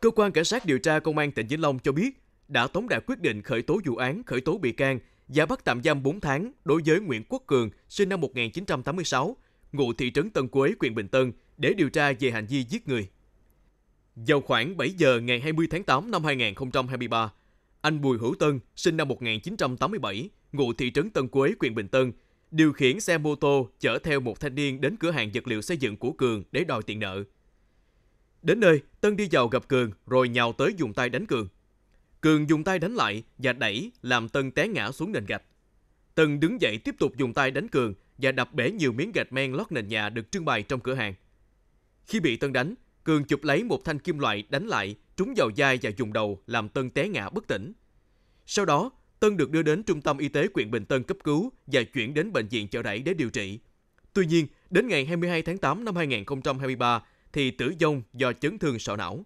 Cơ quan Cảnh sát điều tra Công an tỉnh Vĩnh Long cho biết đã tống đạt quyết định khởi tố vụ án, khởi tố bị can và bắt tạm giam 4 tháng đối với Nguyễn Quốc Cường, sinh năm 1986, ngụ thị trấn Tân Quế, huyện Bình Tân, để điều tra về hành vi giết người. Vào khoảng 7 giờ ngày 20 tháng 8 năm 2023, anh Bùi Hữu Tân, sinh năm 1987, ngụ thị trấn Tân Quế, huyện Bình Tân, điều khiển xe mô tô chở theo một thanh niên đến cửa hàng vật liệu xây dựng của Cường để đòi tiền nợ. Đến nơi, Tân đi vào gặp Cường rồi nhào tới dùng tay đánh Cường. Cường dùng tay đánh lại và đẩy làm Tân té ngã xuống nền gạch. Tân đứng dậy tiếp tục dùng tay đánh Cường và đập bể nhiều miếng gạch men lót nền nhà được trưng bày trong cửa hàng. Khi bị Tân đánh, Cường chụp lấy một thanh kim loại đánh lại, trúng vào vai và dùng đầu làm Tân té ngã bất tỉnh. Sau đó, Tân được đưa đến trung tâm y tế huyện Bình Tân cấp cứu và chuyển đến bệnh viện chợ đẩy để điều trị. Tuy nhiên, đến ngày 22 tháng 8 năm 2023, thì tử vong do chấn thương sọ não.